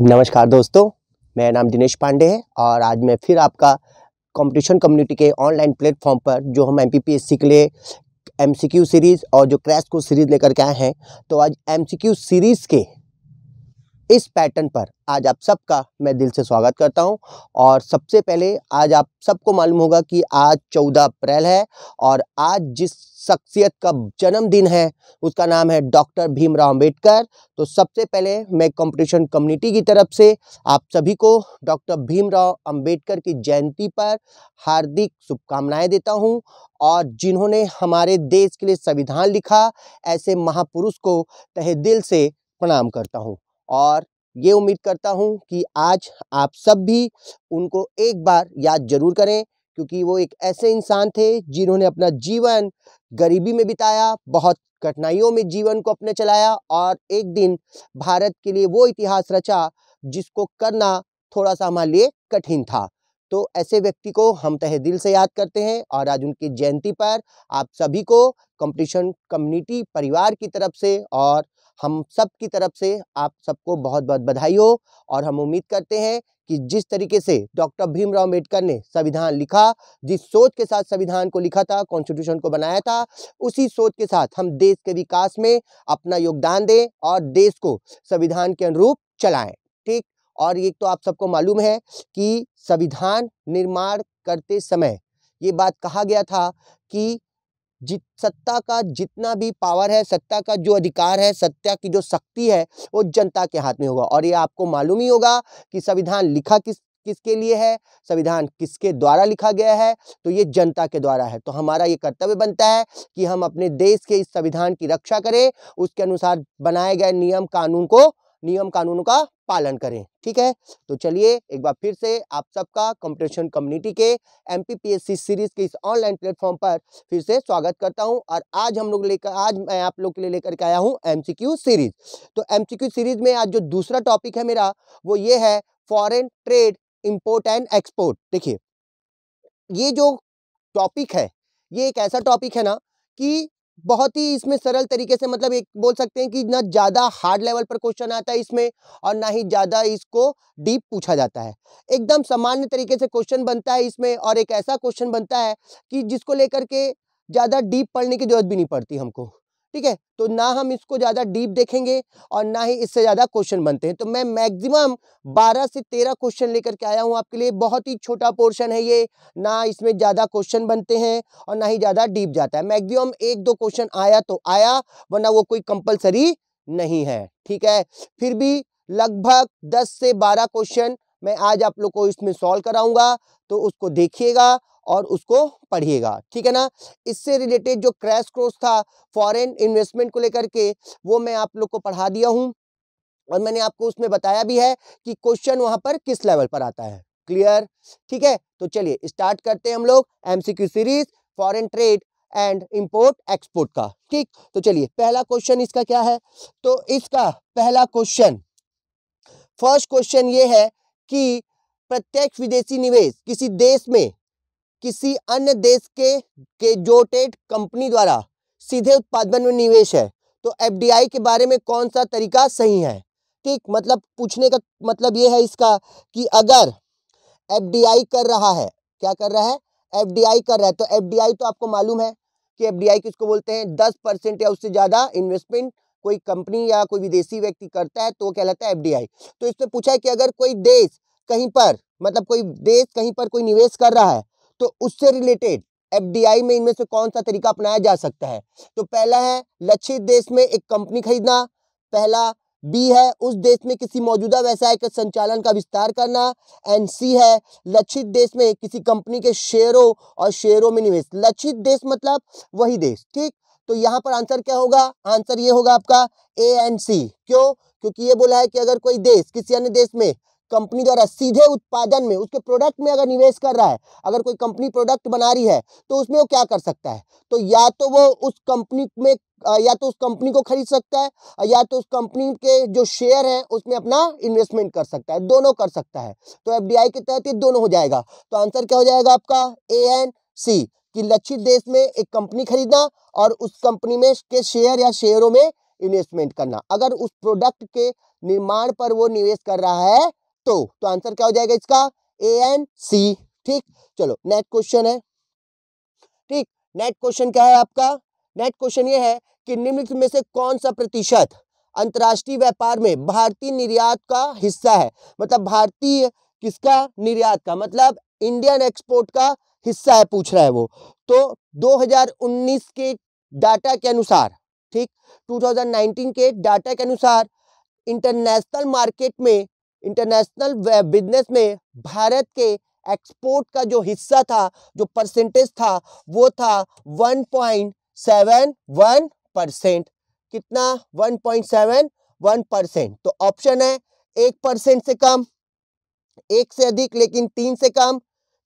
नमस्कार दोस्तों मेरा नाम दिनेश पांडे है और आज मैं फिर आपका कंपटीशन कम्युनिटी के ऑनलाइन प्लेटफॉर्म पर जो हम एम के लिए एम सीरीज़ और जो क्रैश को सीरीज़ लेकर के आए हैं तो आज एम सीरीज़ के इस पैटर्न पर आज आप सबका मैं दिल से स्वागत करता हूं और सबसे पहले आज आप सबको मालूम होगा कि आज चौदह अप्रैल है और आज जिस शख्सियत का जन्मदिन है उसका नाम है डॉक्टर भीमराव अम्बेडकर तो सबसे पहले मैं कंपटीशन कम्युनिटी की तरफ से आप सभी को डॉक्टर भीमराव अंबेडकर की जयंती पर हार्दिक शुभकामनाएं देता हूं और जिन्होंने हमारे देश के लिए संविधान लिखा ऐसे महापुरुष को तहे दिल से प्रणाम करता हूँ और ये उम्मीद करता हूँ कि आज आप सब भी उनको एक बार याद जरूर करें क्योंकि वो एक ऐसे इंसान थे जिन्होंने अपना जीवन गरीबी में बिताया बहुत कठिनाइयों में जीवन को अपने चलाया और एक दिन भारत के लिए वो इतिहास रचा जिसको करना थोड़ा सा हमारे लिए कठिन था तो ऐसे व्यक्ति को हम तहे दिल से याद करते हैं और आज उनकी जयंती पर आप सभी को कंपटीशन कम्युनिटी परिवार की तरफ से और हम सब की तरफ से आप सबको बहुत बहुत बधाई हो और हम उम्मीद करते हैं कि जिस तरीके से डॉक्टर भीमराव अम्बेडकर ने संविधान लिखा जिस सोच के साथ संविधान को लिखा था कॉन्स्टिट्यूशन को बनाया था उसी सोच के साथ हम देश के विकास में अपना योगदान दें और देश को संविधान के अनुरूप चलाएं ठीक और ये तो आप सबको मालूम है कि संविधान निर्माण करते समय ये बात कहा गया था कि जित सत्ता का जितना भी पावर है सत्ता का जो अधिकार है सत्ता की जो शक्ति है वो जनता के हाथ में होगा और ये आपको मालूम ही होगा कि संविधान लिखा किस किसके लिए है संविधान किसके द्वारा लिखा गया है तो ये जनता के द्वारा है तो हमारा ये कर्तव्य बनता है कि हम अपने देश के इस संविधान की रक्षा करें उसके अनुसार बनाए गए नियम कानून को नियम कानूनों का पालन करें ठीक है तो चलिए एक बार फिर से आप सबका कंपटीशन कम्युनिटी के एम सीरीज के इस ऑनलाइन प्लेटफॉर्म पर फिर से स्वागत करता हूं और आज हम लोग लेकर आज मैं आप लोग के लिए लेकर के आया हूं एम सीरीज तो एम सीरीज में आज जो दूसरा टॉपिक है मेरा वो ये है foreign trade import and export देखिए ये जो टॉपिक है ये एक ऐसा टॉपिक है ना कि बहुत ही इसमें सरल तरीके से मतलब एक बोल सकते हैं कि ना ज़्यादा हार्ड लेवल पर क्वेश्चन आता है इसमें और ना ही ज़्यादा इसको डीप पूछा जाता है एकदम सामान्य तरीके से क्वेश्चन बनता है इसमें और एक ऐसा क्वेश्चन बनता है कि जिसको लेकर के ज़्यादा डीप पढ़ने की जरूरत भी नहीं पड़ती हमको ठीक है तो ना हम इसको ज़्यादा डीप देखेंगे और ना ही इससे ज़्यादा क्वेश्चन बनते हैं तो मैं मैक्सिमम 12 से 13 क्वेश्चन लेकर के आया हूँ आपके लिए बहुत ही छोटा पोर्शन है ये ना इसमें ज़्यादा क्वेश्चन बनते हैं और ना ही ज़्यादा डीप जाता है मैक्सिमम एक दो क्वेश्चन आया तो आया वरना वो कोई कंपल्सरी नहीं है ठीक है फिर भी लगभग दस से बारह क्वेश्चन मैं आज आप लोग को इसमें सॉल्व कराऊंगा तो उसको देखिएगा और उसको पढ़िएगा ठीक है ना इससे रिलेटेड जो क्रैश क्रोस था फॉरेन इन्वेस्टमेंट को लेकर के वो मैं आप लोग को पढ़ा दिया हूँ और मैंने आपको उसमें बताया भी है कि क्वेश्चन वहाँ पर किस लेवल पर आता है क्लियर ठीक है तो चलिए स्टार्ट करते हैं हम लोग MCQ series foreign trade and import export का ठीक तो चलिए पहला क्वेश्चन इसका क्या है तो इसका पहला क्वेश्चन फर्स्ट क्वेश्चन ये है कि प्रत्यक्ष विदेशी निवेश किसी देश में किसी अन्य देश के के जोटेड कंपनी द्वारा सीधे उत्पादन में निवेश है तो एफडीआई के बारे में कौन सा तरीका सही है ठीक मतलब पूछने का मतलब ये है इसका कि अगर एफडीआई कर रहा है क्या कर रहा है एफडीआई कर रहा है तो एफडीआई तो आपको मालूम है कि एफडीआई किसको बोलते हैं दस परसेंट या उससे ज़्यादा इन्वेस्टमेंट कोई कंपनी या कोई विदेशी व्यक्ति करता है तो क्या कहलाता है एफडीआई तो इससे पूछा है कि अगर कोई देश कहीं पर मतलब कोई देश कहीं पर कोई निवेश कर रहा है तो उससे रिलेटेड एफडीआई में इनमें से कौन सा तरीका अपनाया जा सकता है तो पहला है लक्षित देश में एक कंपनी खरीदना पहला बी है उस देश में किसी मौजूदा व्यवसाय के संचालन का विस्तार करना एंड सी है लक्षित देश में किसी कंपनी के शेयरों और शेयरों में निवेश लक्षित देश मतलब वही देश ठीक तो यहाँ पर आंसर क्या होगा आंसर ये होगा आपका ए एंड सी क्यों क्योंकि ये बोला है कि अगर कोई देश किसी अन्य देश में कंपनी द्वारा सीधे उत्पादन में उसके प्रोडक्ट में अगर निवेश कर रहा है अगर कोई कंपनी प्रोडक्ट बना रही है तो उसमें वो क्या कर सकता है तो या तो वो उस कंपनी में या तो उस कंपनी को खरीद सकता है या तो उस कंपनी के जो शेयर हैं उसमें अपना इन्वेस्टमेंट कर सकता है दोनों कर सकता है तो एफ के तहत ये दोनों हो जाएगा तो आंसर क्या हो जाएगा आपका ए एन सी कि लक्षित देश में एक कंपनी खरीदना और उस कंपनी में के शेयर या शेयरों में इन्वेस्टमेंट करना अगर उस प्रोडक्ट के निर्माण पर वो निवेश कर रहा है तो तो आंसर क्या हो जाएगा इसका ए एन सी ठीक चलो नेक्स्ट क्वेश्चन है ठीक नेक्स्ट क्वेश्चन क्या है आपका नेक्स्ट क्वेश्चन ये है कि निम्नलिखित में से कौन सा प्रतिशत अंतर्राष्ट्रीय व्यापार में भारतीय निर्यात का हिस्सा है मतलब भारतीय किसका निर्यात का मतलब इंडियन एक्सपोर्ट का हिस्सा है पूछ रहा है वो तो 2019 के डाटा के अनुसार ठीक 2019 के डाटा के अनुसार इंटरनेशनल मार्केट में इंटरनेशनल बिजनेस में भारत के एक्सपोर्ट का जो हिस्सा था जो परसेंटेज था वो था 1.71 परसेंट कितना 1.71 परसेंट तो ऑप्शन है एक परसेंट से कम एक से अधिक लेकिन तीन से कम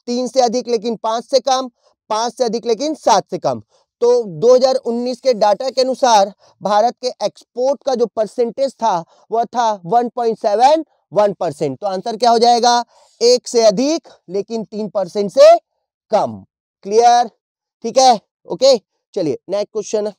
तीन से अधिक लेकिन पांच से कम पांच से अधिक लेकिन सात से कम तो 2019 के डाटा के अनुसार भारत के एक्सपोर्ट का जो परसेंटेज था वह था 1.71 वन परसेंट तो आंसर क्या हो जाएगा एक से अधिक लेकिन तीन परसेंट से कम क्लियर ठीक है ओके चलिए नेक्स्ट क्वेश्चन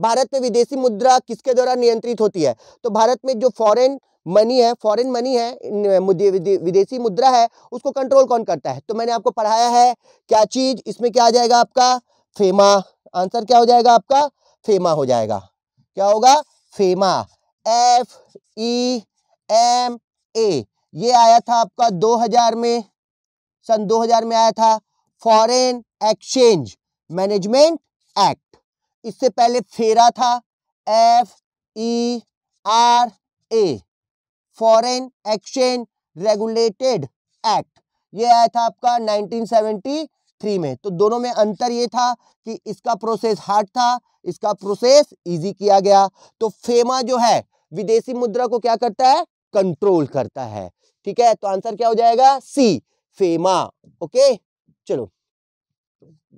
भारत में विदेशी मुद्रा किसके द्वारा नियंत्रित होती है तो भारत में जो फॉरेन मनी है फॉरेन मनी है विदेशी मुद्रा है उसको कंट्रोल कौन करता है तो मैंने आपको पढ़ाया है क्या चीज इसमें क्या आ जाएगा आपका फेमा आंसर क्या हो जाएगा आपका फेमा हो जाएगा क्या होगा FEMA F E M A ये आया था आपका 2000 में सन 2000 में आया था फॉरेन एक्सचेंज मैनेजमेंट एक्ट इससे पहले फेरा था F E R A foreign exchange regulated act ये आया था आपका थ्री में तो दोनों में अंतर ये था कि इसका प्रोसेस हार्ड था इसका प्रोसेस इजी किया गया तो फेमा जो है विदेशी मुद्रा को क्या करता है कंट्रोल करता है ठीक है तो आंसर क्या हो जाएगा सी फेमा ओके चलो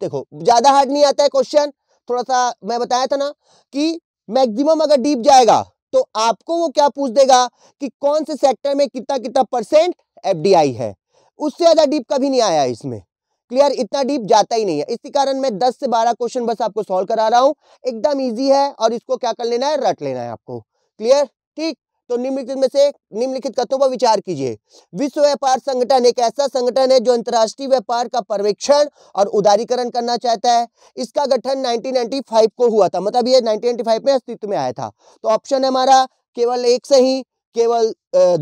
देखो ज्यादा हार्ड नहीं आता है क्वेश्चन थोड़ा सा मैं बताया था ना कि मैक्सिमम अगर डीप जाएगा तो आपको वो क्या पूछ देगा कि कौन से सेक्टर में कितना कितना परसेंट एफडीआई है उससे ज्यादा डीप कभी नहीं आया इसमें क्लियर इतना डीप जाता ही नहीं है इसी कारण मैं 10 से 12 क्वेश्चन बस आपको सॉल्व करा रहा हूँ एकदम ईजी है और इसको क्या कर लेना है रट लेना है आपको क्लियर ठीक तो निम्नलिखित में से निम्नलिखित कथों पर विचार कीजिए विश्व व्यापार संगठन एक ऐसा संगठन है जो अंतरराष्ट्रीय व्यापार का पर्यवेक्षण और उदारीकरण करना चाहता है इसका गठन 1995 को हुआ था मतलब ये 1995 में अस्तित्व में आया था तो ऑप्शन है हमारा केवल एक सही केवल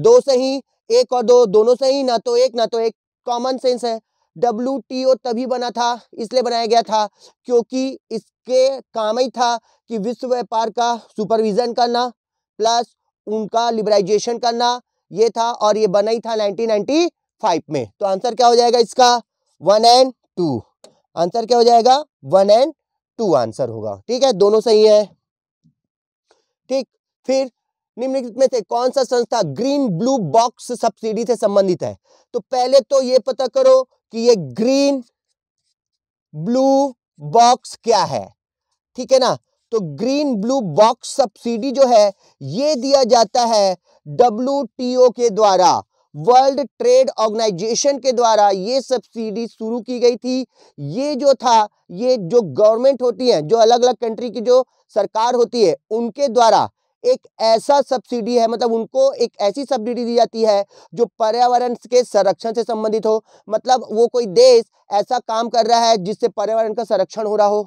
दो सही एक और दो दोनों सही ना तो एक ना तो एक कॉमन सेंस है डब्ल्यू तभी बना था इसलिए बनाया गया था क्योंकि इसके काम ही था कि विश्व व्यापार का सुपरविजन करना प्लस उनका लिबराइजेशन करना ये था और ये बना ही था 1995 में तो आंसर क्या हो जाएगा इसका वन एंड टू आंसर क्या हो जाएगा वन एंड टू आंसर होगा ठीक है दोनों सही है ठीक फिर निम्नलिखित में से कौन सा संस्था ग्रीन ब्लू बॉक्स सब्सिडी से संबंधित है तो पहले तो ये पता करो कि ये ग्रीन ब्लू बॉक्स क्या है ठीक है ना तो ग्रीन ब्लू बॉक्स सब्सिडी जो है ये दिया जाता है डब्ल्यू के द्वारा वर्ल्ड ट्रेड ऑर्गेनाइजेशन के द्वारा ये सब्सिडी शुरू की गई थी ये जो था ये जो गवर्नमेंट होती है जो अलग अलग कंट्री की जो सरकार होती है उनके द्वारा एक ऐसा सब्सिडी है मतलब उनको एक ऐसी सब्सिडी दी जाती है जो पर्यावरण के संरक्षण से संबंधित हो मतलब वो कोई देश ऐसा काम कर रहा है जिससे पर्यावरण का संरक्षण हो रहा हो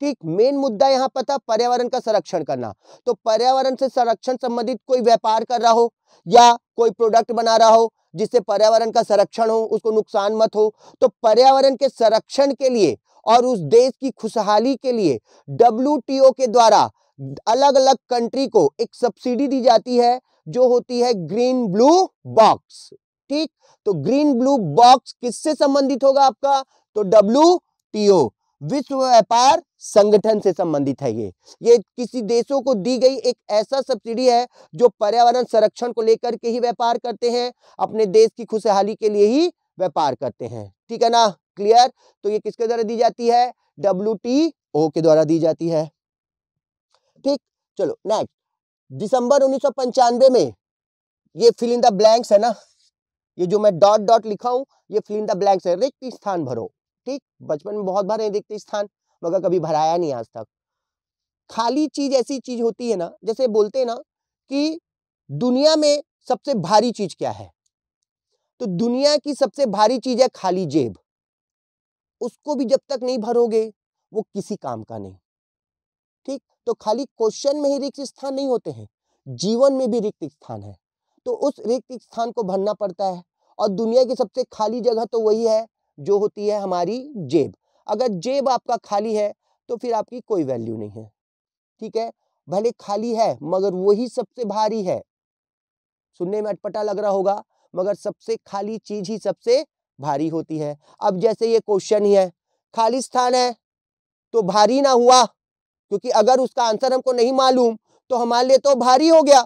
ठीक मेन मुद्दा यहाँ पर था पर्यावरण का संरक्षण करना तो पर्यावरण से संरक्षण संबंधित कोई व्यापार कर रहा हो या कोई प्रोडक्ट बना रहा हो जिससे पर्यावरण का संरक्षण हो उसको नुकसान मत हो तो पर्यावरण के संरक्षण के लिए और उस देश की खुशहाली के लिए डब्ल्यू के द्वारा अलग अलग कंट्री को एक सब्सिडी दी जाती है जो होती है ग्रीन ब्लू बॉक्स ठीक तो ग्रीन ब्लू बॉक्स किससे संबंधित होगा आपका तो डब्ल्यू टीओ विश्व व्यापार संगठन से संबंधित है ये ये किसी देशों को दी गई एक ऐसा सब्सिडी है जो पर्यावरण संरक्षण को लेकर के ही व्यापार करते हैं अपने देश की खुशहाली के लिए ही व्यापार करते हैं ठीक है ना क्लियर तो ये किसके द्वारा दी जाती है डब्ल्यू के द्वारा दी जाती है ठीक चलो नेक्स्ट दिसंबर उन्नीस में ये फिल इन द ब्लैंक्स है ना ये जो मैं डॉट डॉट लिखा हूँ ये फिल इन द ब्लैंक्स है रिक्त स्थान भरो ठीक बचपन में बहुत भरे रिक्त स्थान मगर कभी भराया नहीं आज तक खाली चीज ऐसी चीज होती है ना जैसे बोलते हैं ना कि दुनिया में सबसे भारी चीज क्या है तो दुनिया की सबसे भारी चीज है खाली जेब उसको भी जब तक नहीं भरोगे वो किसी काम का नहीं ठीक तो खाली क्वेश्चन में ही रिक्त स्थान नहीं होते हैं जीवन में भी रिक्त स्थान है तो उस रिक्त स्थान को भरना पड़ता है और दुनिया की सबसे खाली जगह तो वही है जो होती है हमारी जेब अगर जेब आपका खाली है तो फिर आपकी कोई वैल्यू नहीं है ठीक है भले खाली है मगर वही सबसे भारी है सुनने में अटपटा लग रहा होगा मगर सबसे खाली चीज ही सबसे भारी होती है अब जैसे ये क्वेश्चन ही है खाली स्थान है तो भारी ना हुआ क्योंकि अगर उसका आंसर हमको नहीं मालूम तो हमारे लिए तो भारी हो गया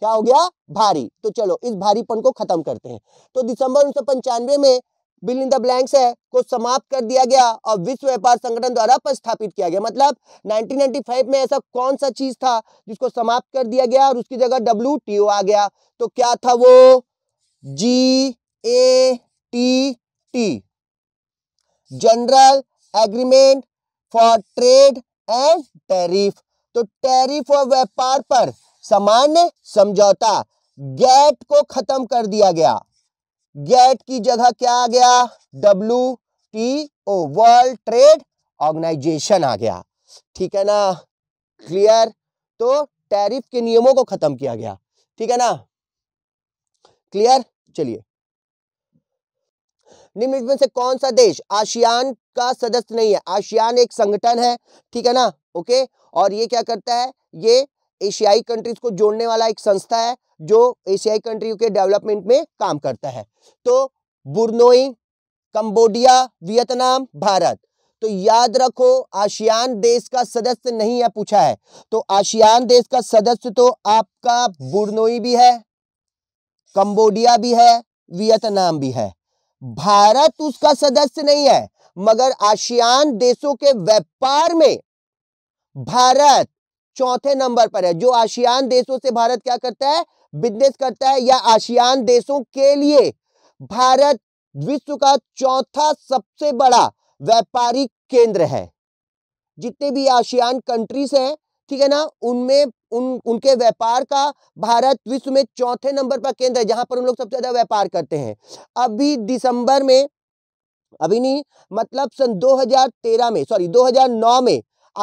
क्या हो गया भारी तो चलो इस भारीपन को खत्म करते हैं तो दिसंबर उन्नीस में बिल इन द ब्लैंक्स है को समाप्त कर दिया गया और विश्व व्यापार संगठन द्वारा प्रस्थापित किया गया मतलब 1995 में ऐसा कौन सा चीज था जिसको समाप्त कर दिया गया और उसकी जगह डब्ल्यू आ गया तो क्या था वो G A T T general agreement for trade and tariff तो टैरिफ और व्यापार पर सामान्य समझौता गैट को खत्म कर दिया गया गैट की जगह क्या आ गया W T O world trade organisation आ गया ठीक है ना क्लियर तो टैरिफ के नियमों को खत्म किया गया ठीक है ना क्लियर चलिए निम्नलिखित में से कौन सा देश आसियान का सदस्य नहीं है आसियान एक संगठन है ठीक है ना ओके और ये क्या करता है ये एशियाई कंट्रीज को जोड़ने वाला एक संस्था है जो एशियाई कंट्रियों के डेवलपमेंट में काम करता है तो बुरनोई कंबोडिया वियतनाम भारत तो याद रखो आशियान देश का सदस्य नहीं है पूछा है तो आसियान देश का सदस्य तो आपका बुरनोई भी है कंबोडिया भी है वियतनाम भी है भारत उसका सदस्य नहीं है मगर आसियान देशों के व्यापार में भारत चौथे नंबर पर है जो आसियान देशों से भारत क्या करता है बिजनेस करता है या आशियान देशों के लिए भारत विश्व का चौथा सबसे बड़ा व्यापारिक केंद्र है जितने भी आसियान कंट्रीज हैं ठीक है ना उनमें उन उनके व्यापार का भारत विश्व में चौथे नंबर पर केंद्र है जहां पर उन लोग सबसे ज्यादा व्यापार करते हैं अभी दिसंबर में अभी नहीं मतलब सन 2013 में सॉरी 2009 में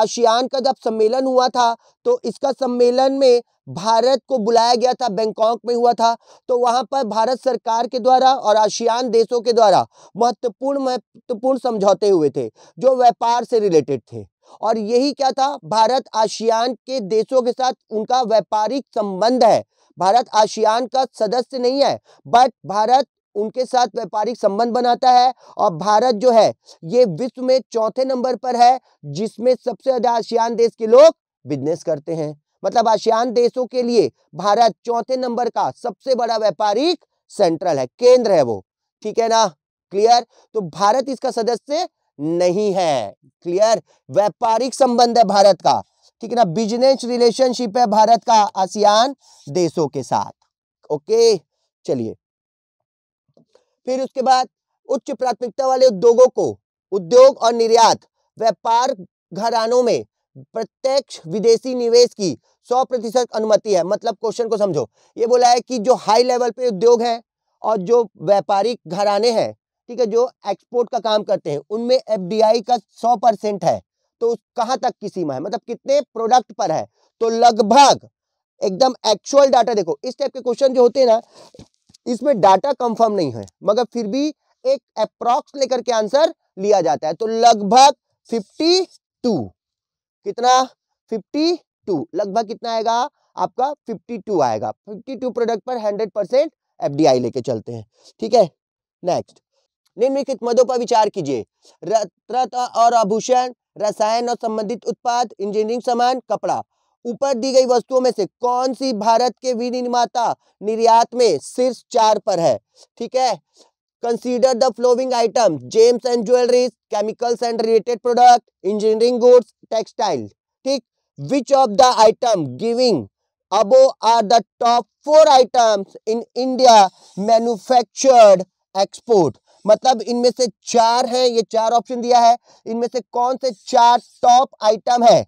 आशियान का जब सम्मेलन हुआ था तो इसका सम्मेलन में भारत को बुलाया गया था बैंकॉक में हुआ था तो वहां पर भारत सरकार के द्वारा और आसियान देशों के द्वारा महत्वपूर्ण महत्वपूर्ण समझौते हुए थे जो व्यापार से रिलेटेड थे और यही क्या था भारत आसियान के देशों के साथ उनका व्यापारिक संबंध है भारत आसियान का सदस्य नहीं है बट भारत उनके साथ व्यापारिक संबंध बनाता है और भारत जो है ये विश्व में चौथे नंबर पर है जिसमें सबसे ज्यादा आसियान देश के लोग बिजनेस करते हैं मतलब आसियान देशों के लिए भारत चौथे नंबर का सबसे बड़ा व्यापारिक सेंट्रल है केंद्र है वो ठीक है ना क्लियर तो भारत इसका सदस्य नहीं है क्लियर व्यापारिक संबंध है भारत का ठीक है ना बिजनेस रिलेशनशिप है भारत का आसियान देशों के साथ ओके चलिए फिर उसके बाद उच्च प्राथमिकता वाले उद्योगों को उद्योग और निर्यात व्यापार घरानों में प्रत्यक्ष विदेशी निवेश की 100 प्रतिशत अनुमति है मतलब क्वेश्चन को समझो ये बोला है कि जो हाई लेवल पे उद्योग है और जो व्यापारिक घराने हैं ठीक है जो एक्सपोर्ट का काम करते हैं उनमें एफ का सौ परसेंट है तो कहाँ तक की सीमा है मतलब कितने प्रोडक्ट पर है तो लगभग एकदम एक्चुअल डाटा देखो इस टाइप के क्वेश्चन जो होते हैं ना इसमें डाटा कंफर्म नहीं है मगर फिर भी एक अप्रॉक्स लेकर के आंसर लिया जाता है तो लगभग 52 कितना 52 लगभग कितना आएगा आपका 52 आएगा 52 प्रोडक्ट पर 100 परसेंट एफ लेके चलते हैं ठीक है नेक्स्ट निम्नलिखित मदों पर विचार कीजिए रत्न और आभूषण रसायन और संबंधित उत्पाद इंजीनियरिंग सामान कपड़ा ऊपर दी गई वस्तुओं में से कौन सी भारत के विनिर्माता निर्यात में शीर्ष चार पर है ठीक है consider the following item gems and jewelleries chemicals and related product engineering goods textile ठीक which of the item giving above are the top four items in India manufactured export मतलब इनमें से चार हैं ये चार ऑप्शन दिया है इनमें से कौन से चार टॉप आइटम है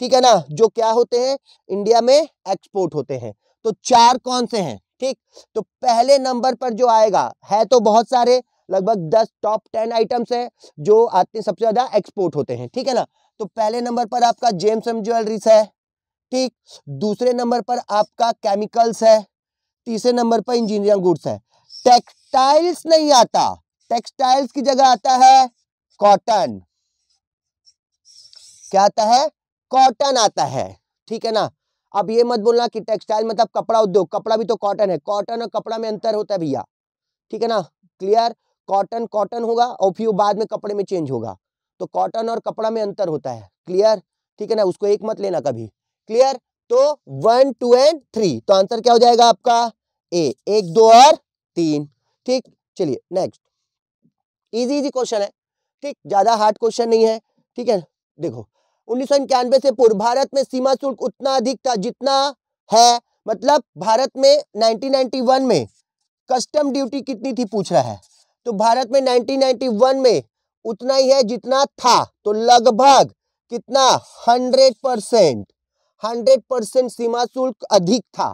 ठीक है ना जो क्या होते हैं इंडिया में एक्सपोर्ट होते हैं तो चार कौन से हैं ठीक तो पहले नंबर पर जो आएगा है तो बहुत सारे लगभग दस टॉप टेन आइटम्स हैं जो आते सबसे ज्यादा एक्सपोर्ट होते हैं ठीक है ना तो पहले नंबर पर आपका जेम्स एम ज्वेलरीज है ठीक दूसरे नंबर पर आपका केमिकल्स है तीसरे नंबर पर इंजीनियरिंग गुड्स है टेक्सटाइल्स नहीं आता टेक्सटाइल्स की जगह आता है कॉटन क्या आता है कॉटन आता है ठीक है ना अब ये मत बोलना कि टेक्सटाइल मतलब कपड़ा उद्योग कपड़ा भी तो कॉटन है कॉटन और कपड़ा में अंतर होता है भैया ठीक है ना क्लियर कॉटन कॉटन होगा और फिर बाद में कपड़े में चेंज होगा तो कॉटन और कपड़ा में अंतर होता है क्लियर ठीक है ना उसको एक मत लेना कभी क्लियर तो वन टू एंड थ्री तो आंसर क्या हो जाएगा आपका ए एक दो और तीन ठीक चलिए नेक्स्ट इजी इजी क्वेश्चन है ठीक ज्यादा हार्ड क्वेश्चन नहीं है ठीक है देखो उन्नीस से पूर्व भारत में सीमा शुल्क उतना अधिक था जितना है मतलब भारत में 1991 में कस्टम ड्यूटी कितनी थी पूछ रहा है तो भारत में 1991 में उतना ही है जितना था तो लगभग कितना 100 परसेंट हंड्रेड परसेंट सीमा शुल्क अधिक था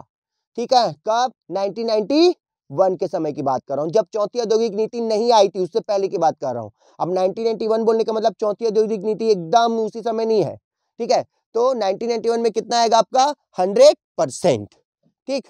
ठीक है कब 1991 वन के समय की बात कर रहा हूँ जब चौथी औद्योगिक नीति नहीं आई थी उससे पहले की बात कर रहा हूँ अब 1991 बोलने का मतलब चौथी औद्योगिक नीति एकदम उसी समय नहीं है ठीक है तो 1991 में कितना आएगा आपका 100 परसेंट ठीक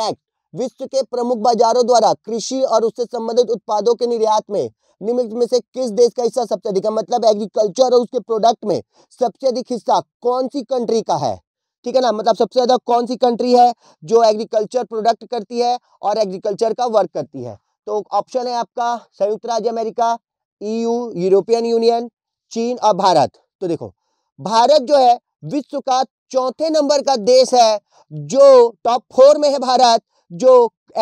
नेक्स्ट विश्व के प्रमुख बाजारों द्वारा कृषि और उससे संबंधित उत्पादों के निर्यात में निम्नलिखित में से किस देश का हिस्सा सबसे अधिक है मतलब एग्रीकल्चर और उसके प्रोडक्ट में सबसे अधिक हिस्सा कौन सी कंट्री का है ठीक है ना मतलब सबसे ज़्यादा कौन सी कंट्री है जो एग्रीकल्चर प्रोडक्ट करती है और एग्रीकल्चर का वर्क करती है तो ऑप्शन है आपका संयुक्त राज्य अमेरिका ईयू यूरोपियन यूनियन चीन और भारत तो देखो भारत जो है विश्व का चौथे नंबर का देश है जो टॉप फोर में है भारत जो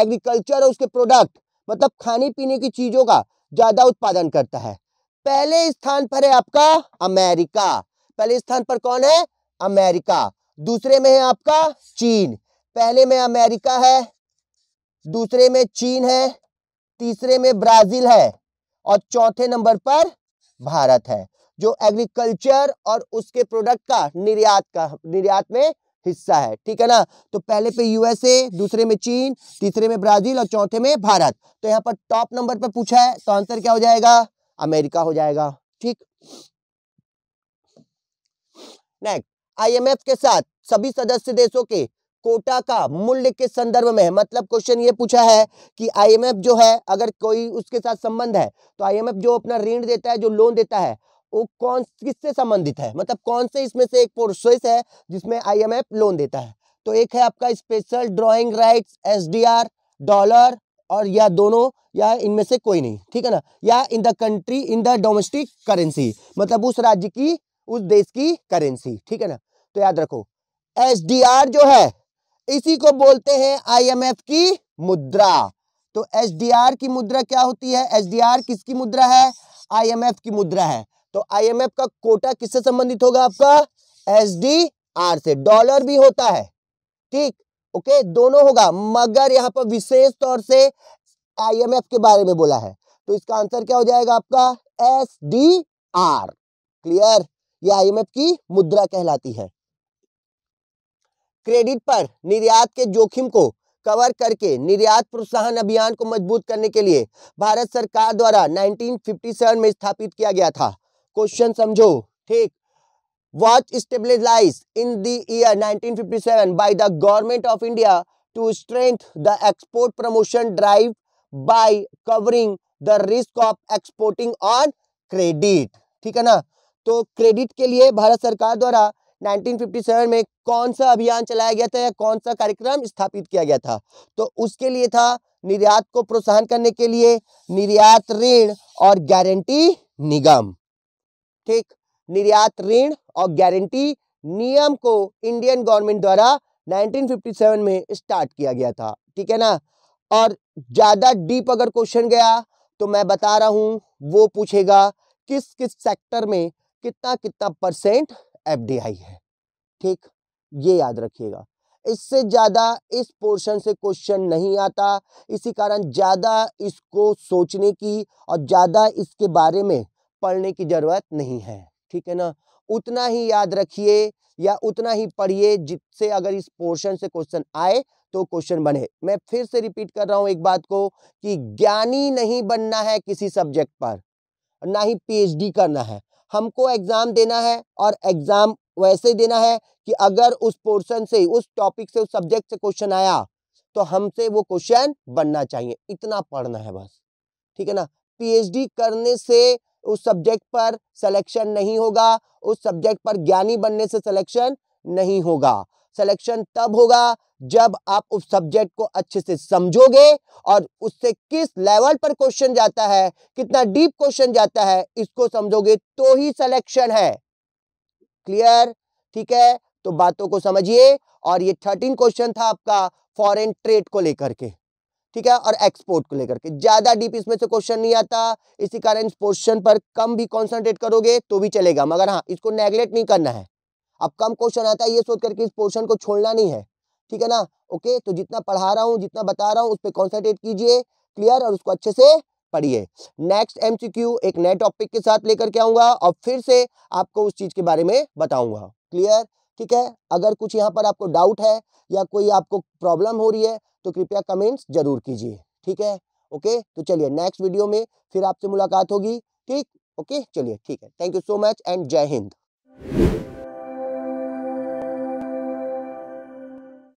एग्रीकल्चर और उसके प्रोडक्ट मतलब खाने पीने की चीज़ों का ज़्यादा उत्पादन करता है पहले स्थान पर है आपका अमेरिका पहले स्थान पर कौन है अमेरिका दूसरे में है आपका चीन पहले में अमेरिका है दूसरे में चीन है तीसरे में ब्राजील है और चौथे नंबर पर भारत है जो एग्रीकल्चर और उसके प्रोडक्ट का निर्यात का निर्यात में हिस्सा है ठीक है ना तो पहले पे यूएसए दूसरे में चीन तीसरे में ब्राजील और चौथे में भारत तो यहाँ पर टॉप नंबर पर पूछा है तो आंसर क्या हो जाएगा अमेरिका हो जाएगा ठीक नेक्स्ट आईएमएफ के साथ सभी सदस्य देशों के कोटा का मूल्य के संदर्भ में मतलब क्वेश्चन ये पूछा है कि आईएमएफ जो है अगर कोई उसके साथ संबंध है तो आईएमएफ जो अपना ऋण देता है जो लोन देता है वो कौन किससे संबंधित है मतलब कौन से इसमें से एक प्रोसेस है जिसमें आईएमएफ लोन देता है तो एक है आपका special drawing rights SDR dollar और या दोनों या इनमें से कोई नहीं ठीक है ना या in the country in the domestic currency मतलब उस राज्य की उस देश की करेंसी ठीक है ना तो याद रखो एस जो है इसी को बोलते हैं आईएमएफ की मुद्रा तो एस की मुद्रा क्या होती है एस किसकी मुद्रा है आईएमएफ की मुद्रा है तो आईएमएफ का कोटा किससे संबंधित होगा आपका एस से डॉलर भी होता है ठीक ओके दोनों होगा मगर यहाँ पर विशेष तौर से आईएमएफ के बारे में बोला है तो इसका आंसर क्या हो जाएगा आपका एस डी आर क्लियर ये आईएमएफ की मुद्रा कहलाती है क्रेडिट पर निर्यात के जोखिम को कवर करके निर्यात प्रोत्साहन अभियान को मजबूत करने के लिए भारत सरकार द्वारा 1957 में स्थापित किया गया था क्वेश्चन समझो ठीक which stabilise in the year 1957 by the government of India to strength the export promotion drive by covering the risk of exporting on credit ठीक है ना तो क्रेडिट के लिए भारत सरकार द्वारा 1957 में कौन सा अभियान चलाया गया था या कौन सा कार्यक्रम स्थापित किया गया था तो उसके लिए था निर्यात को प्रोत्साहन करने के लिए निर्यात ऋण और गारंटी निगम ठीक निर्यात ऋण और गारंटी नियम को इंडियन गवर्नमेंट द्वारा 1957 में स्टार्ट किया गया था ठीक है ना और ज़्यादा डीप अगर क्वेश्चन गया तो मैं बता रहा हूं वो पूछेगा किस किस सेक्टर में कितना कितना परसेंट एफ है ठीक ये याद रखिएगा इससे ज़्यादा इस पोर्शन से क्वेश्चन नहीं आता इसी कारण ज़्यादा इसको सोचने की और ज़्यादा इसके बारे में पढ़ने की ज़रूरत नहीं है ठीक है ना उतना ही याद रखिए या उतना ही पढ़िए जिससे अगर इस पोर्शन से क्वेश्चन आए तो क्वेश्चन बने मैं फिर से रिपीट कर रहा हूँ एक बात को कि ज्ञानी नहीं बनना है किसी सब्जेक्ट पर ना ही पीएचडी करना है हमको एग्ज़ाम देना है और एग्ज़ाम वैसे ही देना है कि अगर उस पोर्शन से उस टॉपिक से उस सब्जेक्ट से क्वेश्चन आया तो हमसे वो क्वेश्चन बनना चाहिए इतना पढ़ना है बस ठीक है ना पीएचडी करने से उस सब्जेक्ट पर सिलेक्शन नहीं होगा उस सब्जेक्ट पर ज्ञानी बनने से सिलेक्शन नहीं होगा सिलेक्शन तब होगा जब आप उस सब्जेक्ट को अच्छे से समझोगे और उससे किस लेवल पर क्वेश्चन जाता है कितना डीप क्वेश्चन जाता है इसको समझोगे तो ही सिलेक्शन है क्लियर ठीक है तो बातों को समझिए और ये थर्टीन क्वेश्चन था आपका फॉरेन ट्रेड को लेकर के ठीक है और एक्सपोर्ट को लेकर के ज्यादा डीप इसमें से क्वेश्चन नहीं आता इसी कारण इस पोर्शन पर कम भी कॉन्सेंट्रेट करोगे तो भी चलेगा मगर हाँ इसको नेग्लेक्ट नहीं करना है अब कम क्वेश्चन आता है ये सोच करके इस पोर्शन को छोड़ना नहीं है ठीक है ना ओके तो जितना पढ़ा रहा हूँ जितना बता रहा हूँ उस पर कॉन्सेंट्रेट कीजिए क्लियर और उसको अच्छे से पढ़िए नेक्स्ट एम एक नए टॉपिक के साथ लेकर के आऊंगा और फिर से आपको उस चीज के बारे में बताऊंगा क्लियर ठीक है अगर कुछ यहाँ पर आपको डाउट है या कोई आपको प्रॉब्लम हो रही है तो कृपया कमेंट्स जरूर कीजिए ठीक है ओके तो चलिए नेक्स्ट वीडियो में फिर आपसे मुलाकात होगी ठीक ओके चलिए ठीक है thank you so much and Jai Hind